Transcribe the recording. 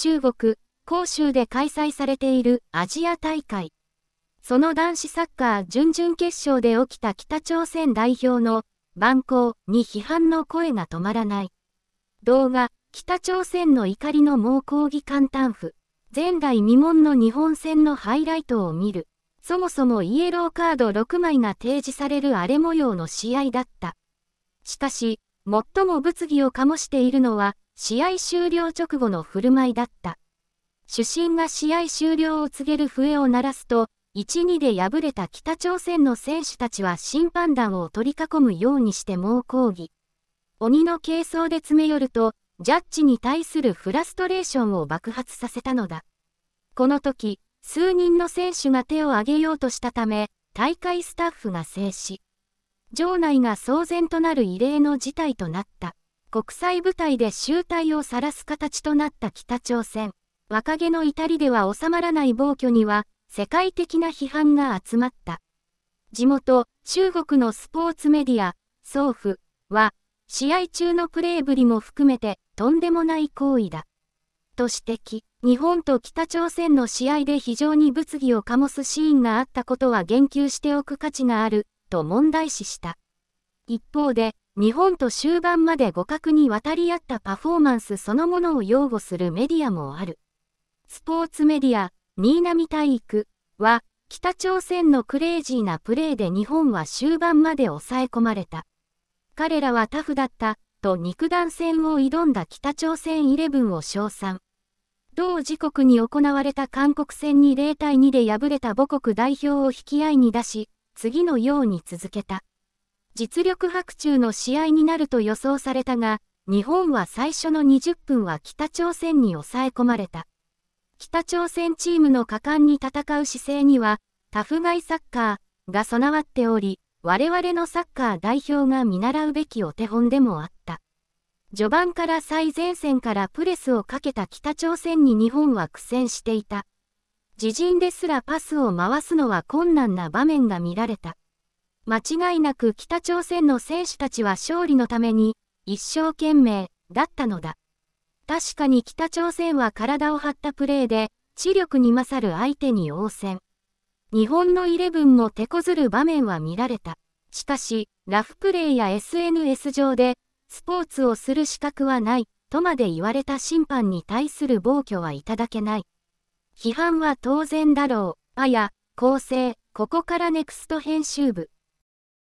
中国、広州で開催されているアジア大会。その男子サッカー準々決勝で起きた北朝鮮代表の蛮行に批判の声が止まらない。動画、北朝鮮の怒りの猛抗議簡単譜。前代未聞の日本戦のハイライトを見る。そもそもイエローカード6枚が提示される荒れ模様の試合だった。しかし、最も物議を醸しているのは、試合終了直後の振る舞いだった。主審が試合終了を告げる笛を鳴らすと、1-2で敗れた北朝鮮の選手たちは審判団を取り囲むようにして猛抗議。鬼の軽装で詰め寄ると、ジャッジに対するフラストレーションを爆発させたのだ。この時、数人の選手が手を挙げようとしたため、大会スタッフが制止。場内が騒然となる異例の事態となった。国際舞台で集体を晒す形となった北朝鮮。若気の至りでは収まらない暴挙には、世界的な批判が集まった。地元、中国のスポーツメディア、総フは、試合中のプレーぶりも含めて、とんでもない行為だ。と指摘、日本と北朝鮮の試合で非常に物議を醸すシーンがあったことは言及しておく価値がある、と問題視した。一方で、日本と終盤まで互角に渡り合ったパフォーマンスそのものを擁護するメディアもある。スポーツメディア、新浪体育は、北朝鮮のクレイジーなプレーで日本は終盤まで抑え込まれた。彼らはタフだった、と肉弾戦を挑んだ北朝鮮イレブンを称賛。同時刻に行われた韓国戦に0対2で敗れた母国代表を引き合いに出し、次のように続けた。実力白昼の試合になると予想されたが、日本は最初の20分は北朝鮮に抑え込まれた。北朝鮮チームの果敢に戦う姿勢には、タフガイサッカーが備わっており、我々のサッカー代表が見習うべきお手本でもあった。序盤から最前線からプレスをかけた北朝鮮に日本は苦戦していた。自陣ですらパスを回すのは困難な場面が見られた。間違いなく北朝鮮の選手たちは勝利のために一生懸命だったのだ。確かに北朝鮮は体を張ったプレーで知力に勝る相手に応戦。日本のイレブンも手こずる場面は見られた。しかし、ラフプレーや SNS 上でスポーツをする資格はないとまで言われた審判に対する暴挙はいただけない。批判は当然だろう。あや、構成、ここからネクスト編集部。